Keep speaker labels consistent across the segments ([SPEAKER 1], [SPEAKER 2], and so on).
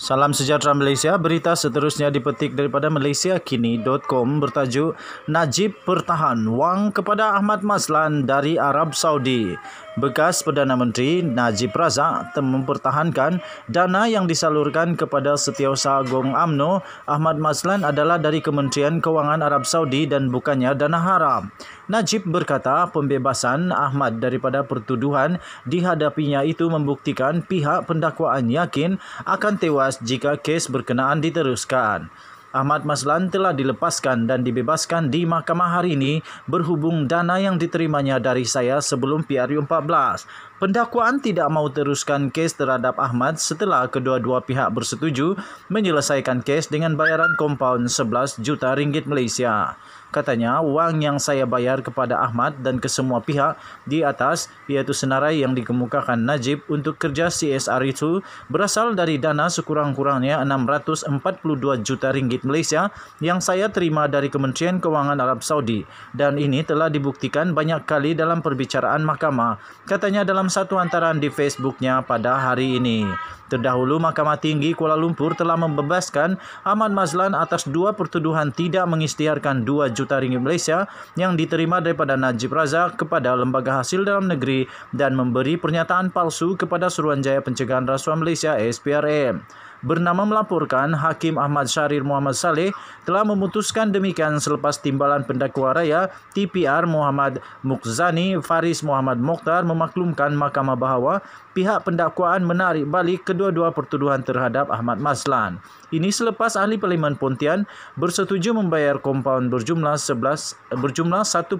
[SPEAKER 1] Salam sejahtera Malaysia. Berita seterusnya dipetik daripada MalaysiaKini.com bertajuk Najib Pertahan Wang kepada Ahmad Maslan dari Arab Saudi. Bekas Perdana Menteri Najib Razak mempertahankan dana yang disalurkan kepada setiausaha Gong AMNO Ahmad Maslan adalah dari Kementerian Kewangan Arab Saudi dan bukannya dana haram. Najib berkata pembebasan Ahmad daripada pertuduhan dihadapinya itu membuktikan pihak pendakwaan yakin akan tewas jika kes berkenaan diteruskan. Ahmad Maslan telah dilepaskan dan dibebaskan di mahkamah hari ini berhubung dana yang diterimanya dari saya sebelum PRU 14 pendakwaan tidak mau teruskan kes terhadap Ahmad setelah kedua-dua pihak bersetuju menyelesaikan kes dengan bayaran kompaun 11 juta ringgit Malaysia. Katanya, wang yang saya bayar kepada Ahmad dan ke semua pihak di atas, iaitu senarai yang dikemukakan Najib untuk kerja CSR itu, berasal dari dana sekurang-kurangnya 642 juta ringgit Malaysia yang saya terima dari Kementerian Kewangan Arab Saudi. Dan ini telah dibuktikan banyak kali dalam perbicaraan mahkamah. Katanya dalam satu hantaran di Facebooknya pada hari ini. Terdahulu, Mahkamah Tinggi Kuala Lumpur telah membebaskan Ahmad Mazlan atas dua pertuduhan tidak mengistiharkan 2 juta ringgit Malaysia yang diterima daripada Najib Razak kepada Lembaga Hasil Dalam Negeri dan memberi pernyataan palsu kepada Suruhanjaya Pencegahan Rasuah Malaysia SPRM bernama melaporkan Hakim Ahmad Syarir Muhammad Saleh telah memutuskan demikian selepas timbalan pendakwa raya TPR Muhammad Mukzani Faris Muhammad Mokhtar memaklumkan mahkamah bahawa pihak pendakwaan menarik balik kedua-dua pertuduhan terhadap Ahmad Maslan. Ini selepas ahli Parlimen Pontian bersetuju membayar kompaun berjumlah 11 berjumlah 1.1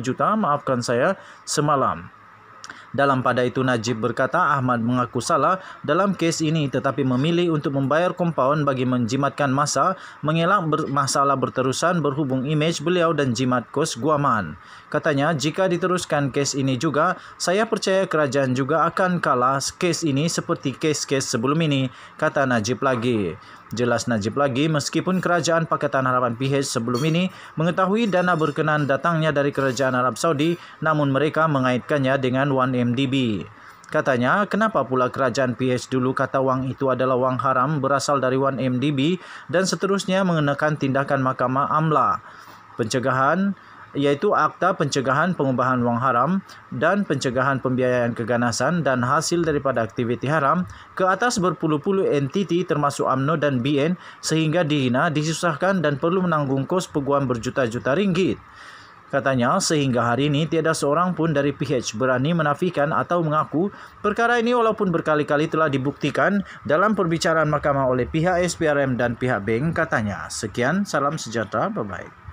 [SPEAKER 1] juta maafkan saya semalam. Dalam pada itu Najib berkata Ahmad mengaku salah dalam kes ini tetapi memilih untuk membayar kompaun bagi menjimatkan masa mengelak ber masalah berterusan berhubung imej beliau dan jimat kos Guaman. Katanya jika diteruskan kes ini juga, saya percaya kerajaan juga akan kalah kes ini seperti kes-kes sebelum ini, kata Najib lagi. Jelas Najib lagi, meskipun Kerajaan Pakatan Harapan PH sebelum ini mengetahui dana berkenan datangnya dari Kerajaan Arab Saudi, namun mereka mengaitkannya dengan 1MDB. Katanya, kenapa pula kerajaan PH dulu kata wang itu adalah wang haram berasal dari 1MDB dan seterusnya mengenakan tindakan mahkamah AMLA. Pencegahan iaitu Akta Pencegahan Pengubahan Wang Haram dan Pencegahan Pembiayaan Keganasan dan Hasil daripada Aktiviti Haram ke atas berpuluh-puluh entiti termasuk AMNO dan BN sehingga dihina, disusahkan dan perlu menanggung kos peguam berjuta-juta ringgit. Katanya sehingga hari ini tiada seorang pun dari PH berani menafikan atau mengaku perkara ini walaupun berkali-kali telah dibuktikan dalam perbicaraan mahkamah oleh pihak SPRM dan pihak bank katanya. Sekian, salam sejahtera, bye-bye.